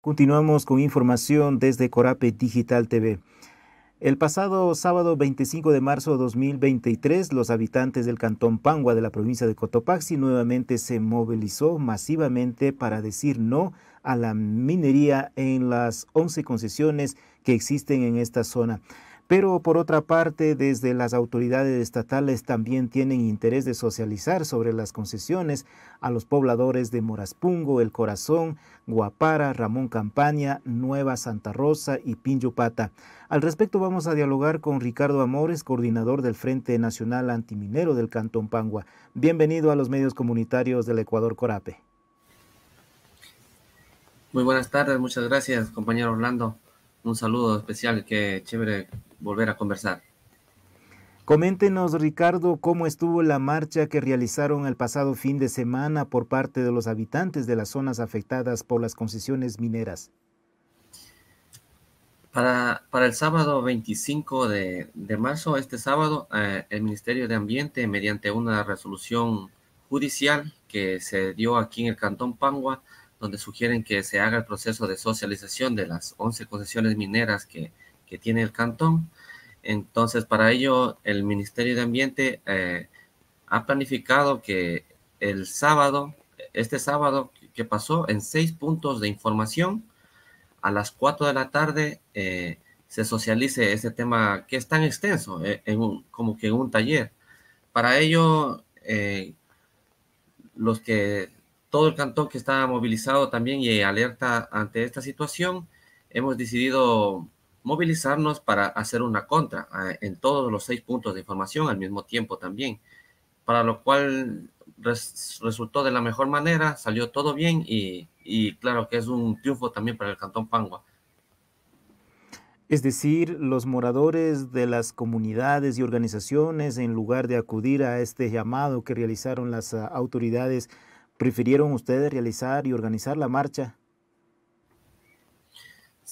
Continuamos con información desde Corape Digital TV. El pasado sábado 25 de marzo de 2023, los habitantes del cantón Pangua de la provincia de Cotopaxi nuevamente se movilizó masivamente para decir no a la minería en las 11 concesiones que existen en esta zona. Pero por otra parte, desde las autoridades estatales también tienen interés de socializar sobre las concesiones a los pobladores de Moraspungo, El Corazón, Guapara, Ramón Campaña, Nueva Santa Rosa y Pinyupata. Al respecto vamos a dialogar con Ricardo Amores, coordinador del Frente Nacional Antiminero del Cantón Pangua. Bienvenido a los medios comunitarios del Ecuador Corape. Muy buenas tardes, muchas gracias compañero Orlando. Un saludo especial, qué chévere volver a conversar. Coméntenos, Ricardo, cómo estuvo la marcha que realizaron el pasado fin de semana por parte de los habitantes de las zonas afectadas por las concesiones mineras. Para, para el sábado 25 de, marzo, este sábado, eh, el Ministerio de Ambiente, mediante una resolución judicial que se dio aquí en el Cantón Pangua, donde sugieren que se haga el proceso de socialización de las 11 concesiones mineras que, que tiene el cantón. Entonces, para ello, el Ministerio de Ambiente eh, ha planificado que el sábado, este sábado que pasó, en seis puntos de información, a las cuatro de la tarde eh, se socialice ese tema que es tan extenso, eh, en como que en un taller. Para ello, los que todo el cantón que está movilizado también y alerta ante esta situación, hemos decidido movilizarnos para hacer una contra ah, en todos los seis puntos de información al mismo tiempo también, para lo cual resultó de la mejor manera, salió todo bien y, y claro que es un triunfo también para el Cantón Pangua. Es decir, los moradores de las comunidades y organizaciones, en lugar de acudir a este llamado que realizaron las ah, autoridades, prefirieron ustedes realizar y organizar la marcha.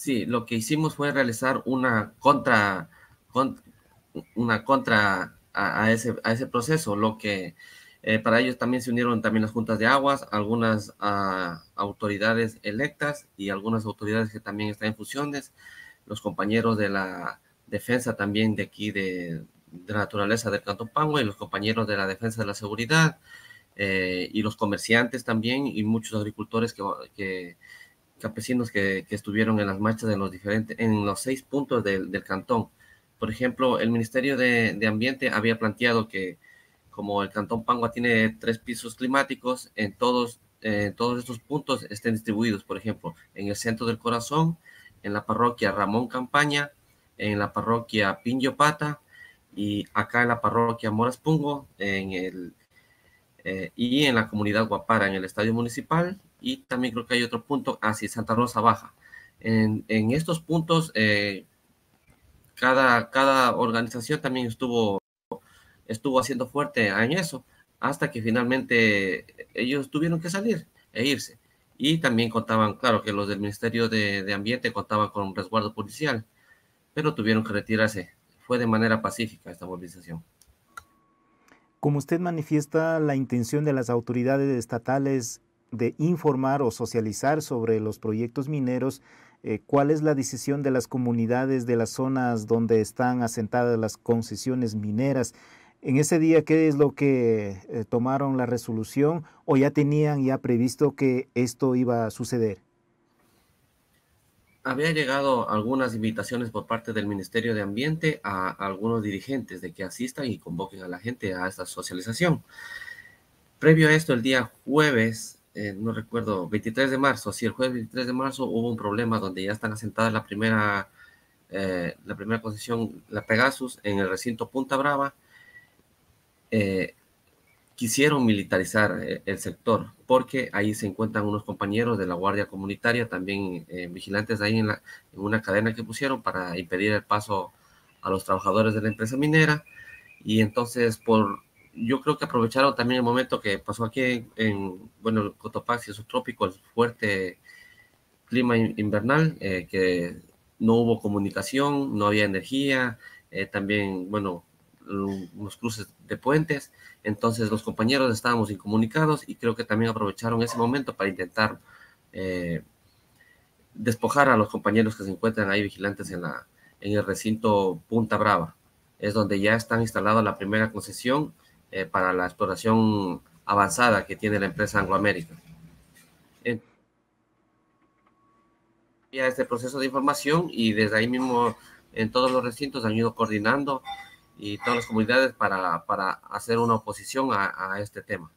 Sí, lo que hicimos fue realizar una contra, una contra a, ese, a ese proceso, lo que eh, para ellos también se unieron también las juntas de aguas, algunas ah, autoridades electas y algunas autoridades que también están en fusiones, los compañeros de la defensa también de aquí de, la naturaleza del canto Pangua y los compañeros de la defensa de la seguridad eh, y los comerciantes también y muchos agricultores que, que campesinos que, estuvieron en las marchas de los diferentes, en los seis puntos del, cantón. Por ejemplo, el Ministerio de, Ambiente había planteado que como el cantón Pangua tiene tres pisos climáticos, en todos, todos estos puntos estén distribuidos, por ejemplo, en el centro del corazón, en la parroquia Ramón Campaña, en la parroquia Pinyo Pata y acá en la parroquia Moras Pungo, en el, eh, y en la comunidad Guapara, en el estadio municipal y también creo que hay otro punto hacia ah, Santa Rosa Baja. En, estos puntos, eh, cada, cada organización también estuvo, estuvo haciendo fuerte en eso, hasta que finalmente ellos tuvieron que salir e irse. Y también contaban, claro, que los del Ministerio de, de Ambiente contaban con un resguardo policial, pero tuvieron que retirarse. Fue de manera pacífica esta movilización. Como usted manifiesta, la intención de las autoridades estatales de informar o socializar sobre los proyectos mineros, eh, cuál es la decisión de las comunidades de las zonas donde están asentadas las concesiones mineras. En ese día, ¿qué es lo que eh, tomaron la resolución o ya tenían ya previsto que esto iba a suceder? Había llegado algunas invitaciones por parte del Ministerio de Ambiente a algunos dirigentes de que asistan y convoquen a la gente a esta socialización. Previo a esto, el día jueves eh, no recuerdo, 23 de marzo, si el jueves 23 de marzo hubo un problema donde ya están asentadas la primera, eh, la primera concesión, la Pegasus, en el recinto Punta Brava. Eh, quisieron militarizar el sector porque ahí se encuentran unos compañeros de la Guardia Comunitaria, también vigilantes ahí en, en una cadena que pusieron para impedir el paso a los trabajadores de la empresa minera. Y entonces, por yo creo que aprovecharon también el momento que pasó aquí en, en bueno, Cotopaxi, subtrópico, el fuerte clima invernal, eh, que no hubo comunicación, no había energía, eh, también, bueno, unos cruces de puentes, entonces los compañeros estábamos incomunicados y creo que también aprovecharon ese momento para intentar eh, despojar a los compañeros que se encuentran ahí vigilantes en, la, en el recinto Punta Brava. Es donde ya están instalada la primera concesión eh, para la exploración avanzada que tiene la empresa Angloamérica. a este proceso de información y desde ahí mismo en todos los recintos han ido coordinando y todas las comunidades para, para hacer una oposición a, este tema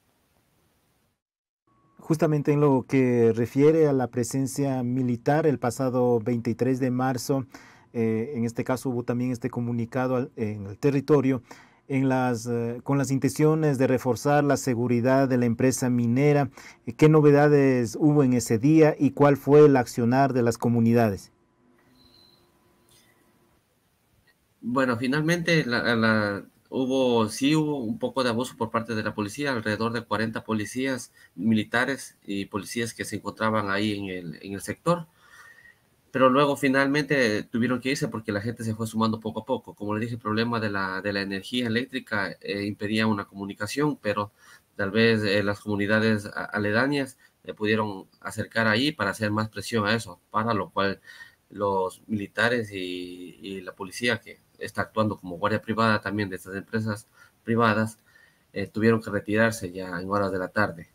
justamente en lo que refiere a la presencia militar el pasado 23 de marzo, eh, en este caso hubo también este comunicado en el territorio las, eh, con las intenciones de reforzar la seguridad de la empresa minera. Eh, ¿Qué novedades hubo en ese día y cuál fue el accionar de las comunidades? Bueno, finalmente la, hubo, sí hubo un poco de abuso por parte de la policía, alrededor de 40 policías militares y policías que se encontraban ahí en el, en el sector pero luego finalmente tuvieron que irse porque la gente se fue sumando poco a poco. Como les dije, el problema de la, de la energía eléctrica eh, impedía una comunicación, pero tal vez eh, las comunidades aledañas le eh, pudieron acercar ahí para hacer más presión a eso, para lo cual los militares y la policía, que está actuando como guardia privada también de estas empresas privadas, tuvieron que retirarse ya en horas de la tarde.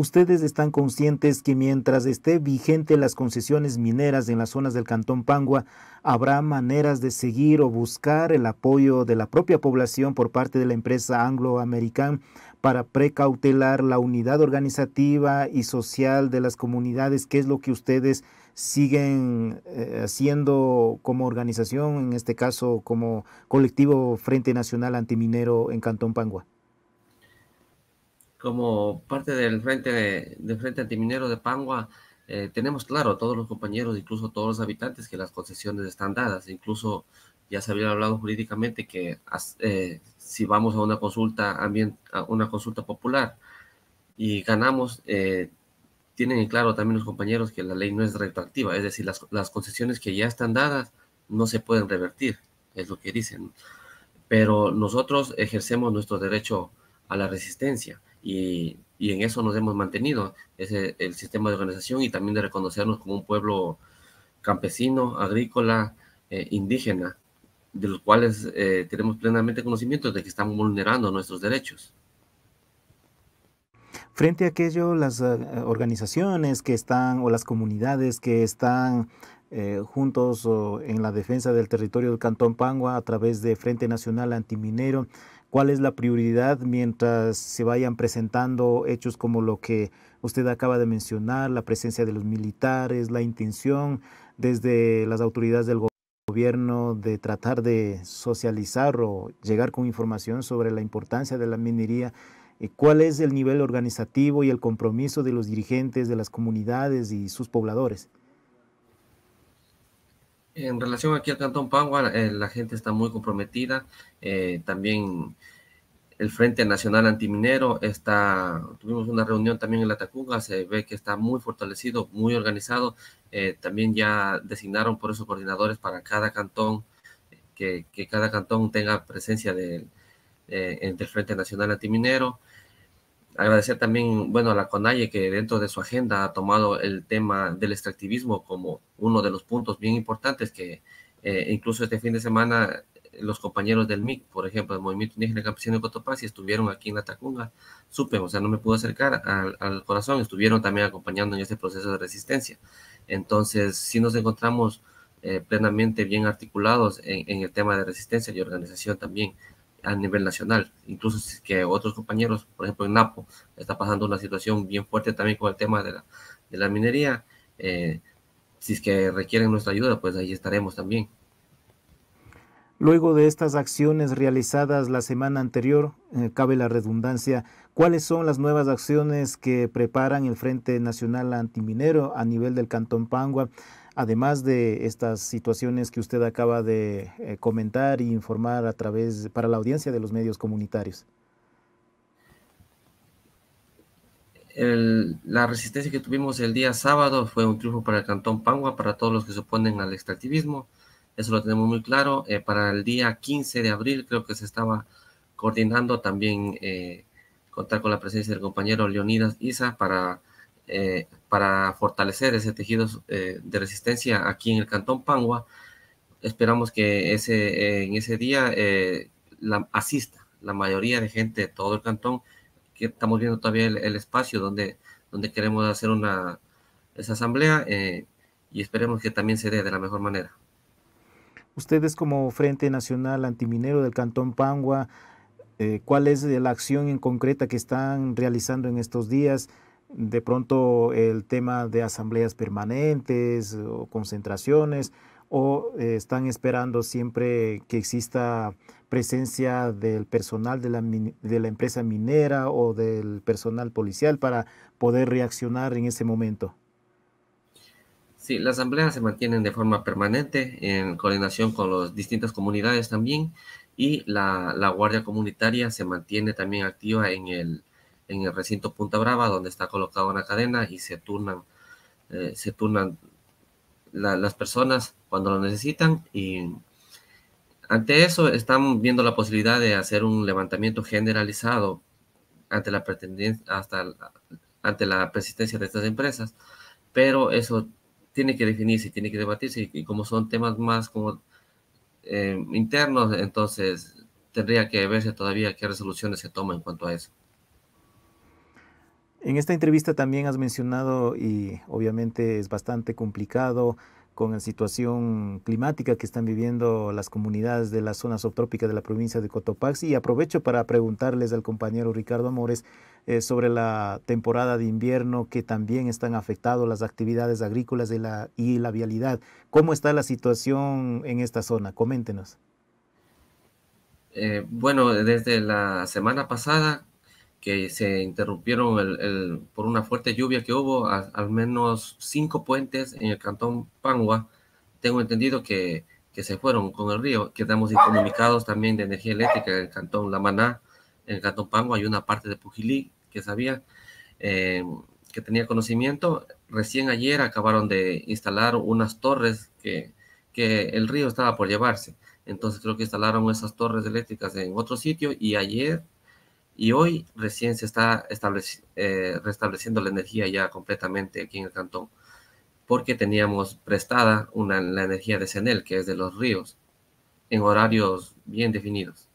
Ustedes están conscientes que mientras esté vigente las concesiones mineras en las zonas del Cantón Pangua, habrá maneras de seguir o buscar el apoyo de la propia población por parte de la empresa angloamericana para precautelar la unidad organizativa y social de las comunidades, ¿Qué es lo que ustedes siguen eh, haciendo como organización, en este caso como colectivo Frente Nacional Antiminero en Cantón Pangua como parte del frente, del frente antiminero de Pangua, eh, tenemos claro, todos los compañeros, incluso todos los habitantes, que las concesiones están dadas. Incluso ya se había hablado jurídicamente que eh, si vamos a una consulta, a una consulta popular y ganamos, eh, tienen claro también los compañeros que la ley no es retroactiva, es decir, las, concesiones que ya están dadas no se pueden revertir, es lo que dicen. Pero nosotros ejercemos nuestro derecho a la resistencia y, en eso nos hemos mantenido, es el, sistema de organización y también de reconocernos como un pueblo campesino, agrícola, eh, indígena, de los cuales eh, tenemos plenamente conocimiento de que estamos vulnerando nuestros derechos. Frente a aquello, las eh, organizaciones que están o las comunidades que están juntos en la defensa del territorio del Cantón Pangua a través de Frente Nacional Antiminero, cuál es la prioridad mientras se vayan presentando hechos como lo que usted acaba de mencionar, la presencia de los militares, la intención desde las autoridades del gobierno de tratar de socializar o llegar con información sobre la importancia de la minería eh, cuál es el nivel organizativo y el compromiso de los dirigentes de las comunidades y sus pobladores. En relación aquí al Cantón Pangua, eh, la gente está muy comprometida. Eh, también el Frente Nacional Antiminero está, tuvimos una reunión también en La Tacunga, se ve que está muy fortalecido, muy organizado. Eh, también ya designaron por esos coordinadores para cada cantón, que, cada cantón tenga presencia del, del Frente Nacional Antiminero agradecer también, bueno, a la CONAIE que dentro de su agenda ha tomado el tema del extractivismo como uno de los puntos bien importantes que eh, incluso este fin de semana eh, los compañeros del MIC, por ejemplo, del Movimiento Indígena Campesino de Cotopaxi, estuvieron aquí en la Tacunga, supe, o sea, no me pude acercar al, corazón, estuvieron también acompañando en este proceso de resistencia. Entonces, si nos encontramos eh, plenamente bien articulados en, en, el tema de resistencia y organización también a nivel nacional. Incluso si que otros compañeros, por ejemplo en Napo, está pasando una situación bien fuerte también con el tema de la, minería. Eh, si es que requieren nuestra ayuda, pues ahí estaremos también. Luego de estas acciones realizadas la semana anterior, eh, cabe la redundancia, ¿cuáles son las nuevas acciones que preparan el Frente Nacional Antiminero a nivel del Cantón Pangua? además de estas situaciones que usted acaba de eh, comentar e informar a través para la audiencia de los medios comunitarios? la resistencia que tuvimos el día sábado fue un triunfo para el Cantón Pangua, para todos los que se oponen al extractivismo, eso lo tenemos muy claro. Eh, para el día 15 de abril creo que se estaba coordinando también eh, contar con la presencia del compañero Leonidas Isa para eh, para fortalecer ese tejido eh, de resistencia aquí en el Cantón Pangua. Esperamos que ese, en ese día eh, la, asista la mayoría de gente de todo el cantón, que estamos viendo todavía el, espacio donde, donde queremos hacer una, esa asamblea y esperemos que también se dé de la mejor manera. Ustedes como Frente Nacional Antiminero del Cantón Pangua, ¿cuál es la acción en concreta que están realizando en estos días? de pronto el tema de asambleas permanentes o concentraciones, o eh, están esperando siempre que exista presencia del personal de la, de la empresa minera o del personal policial para poder reaccionar en ese momento? Sí, las asambleas se mantienen de forma permanente en coordinación con las distintas comunidades también y la guardia comunitaria se mantiene también activa en el, en el recinto Punta Brava, donde está colocada una cadena y se turnan, eh, se turnan las personas cuando lo necesitan. Y ante eso están viendo la posibilidad de hacer un levantamiento generalizado ante la, hasta ante la persistencia de estas empresas, pero eso tiene que definirse, tiene que debatirse y, como son temas más como eh, internos, entonces tendría que verse todavía qué resoluciones se toman en cuanto a eso. En esta entrevista también has mencionado, y obviamente es bastante complicado, con la situación climática que están viviendo las comunidades de la zona subtrópica de la provincia de Cotopaxi. Y aprovecho para preguntarles al compañero Ricardo Amores eh, sobre la temporada de invierno que también están afectando las actividades agrícolas de la, y la vialidad. ¿Cómo está la situación en esta zona? Coméntenos. Eh, bueno, desde la semana pasada que se interrumpieron por una fuerte lluvia que hubo, al menos cinco puentes en el cantón Pangua, tengo entendido que, se fueron con el río, quedamos incomunicados también de energía eléctrica en el cantón La Maná, en el cantón Pangua hay una parte de Pujilí que sabía, eh, que tenía conocimiento, recién ayer acabaron de instalar unas torres que, que el río estaba por llevarse, entonces creo que instalaron esas torres eléctricas en otro sitio y ayer y hoy recién se está eh, restableciendo la energía ya completamente aquí en el cantón, porque teníamos prestada una, la energía de Senel, que es de los ríos, en horarios bien definidos.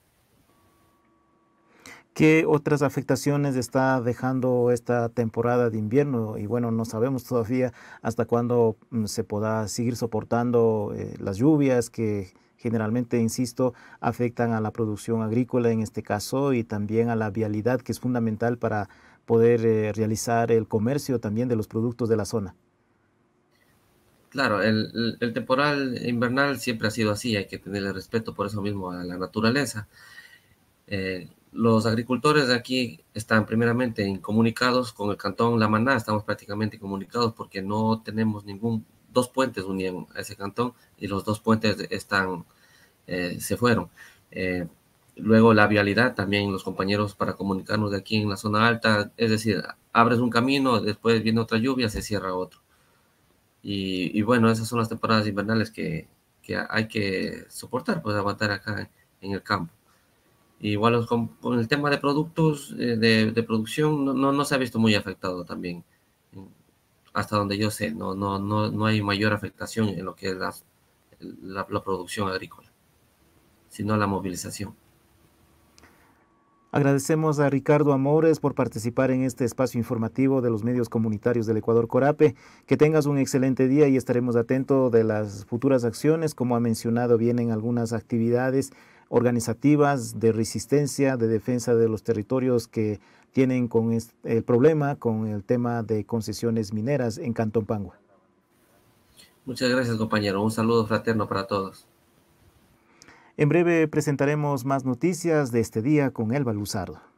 ¿Qué otras afectaciones está dejando esta temporada de invierno? Y bueno, no sabemos todavía hasta cuándo mm, se podrá seguir soportando eh, las lluvias que generalmente, insisto, afectan a la producción agrícola en este caso y también a la vialidad que es fundamental para poder eh, realizar el comercio también de los productos de la zona. Claro, el, temporal invernal siempre ha sido así, hay que tenerle respeto por eso mismo a la naturaleza. Eh, los agricultores de aquí están primeramente incomunicados con el cantón La Maná, estamos prácticamente incomunicados porque no tenemos ningún, dos puentes unían a ese cantón y los dos puentes están eh, se fueron. Eh, luego la vialidad también, los compañeros para comunicarnos de aquí en la zona alta, es decir, abres un camino, después viene otra lluvia, se cierra otro. Y, bueno, esas son las temporadas invernales que, que, hay que soportar, pues aguantar acá en el campo. Igual con, el tema de productos, eh, de, producción, no, no, se ha visto muy afectado también, hasta donde yo sé, no, no, no, no hay mayor afectación en lo que es la, la producción agrícola sino la movilización. Agradecemos a Ricardo Amores por participar en este espacio informativo de los medios comunitarios del Ecuador Corape. Que tengas un excelente día y estaremos atentos de las futuras acciones. Como ha mencionado, vienen algunas actividades organizativas de resistencia, de defensa de los territorios que tienen con el problema con el tema de concesiones mineras en Cantón Pangua. Muchas gracias, compañero. Un saludo fraterno para todos. En breve presentaremos más noticias de este día con Elba Luzardo.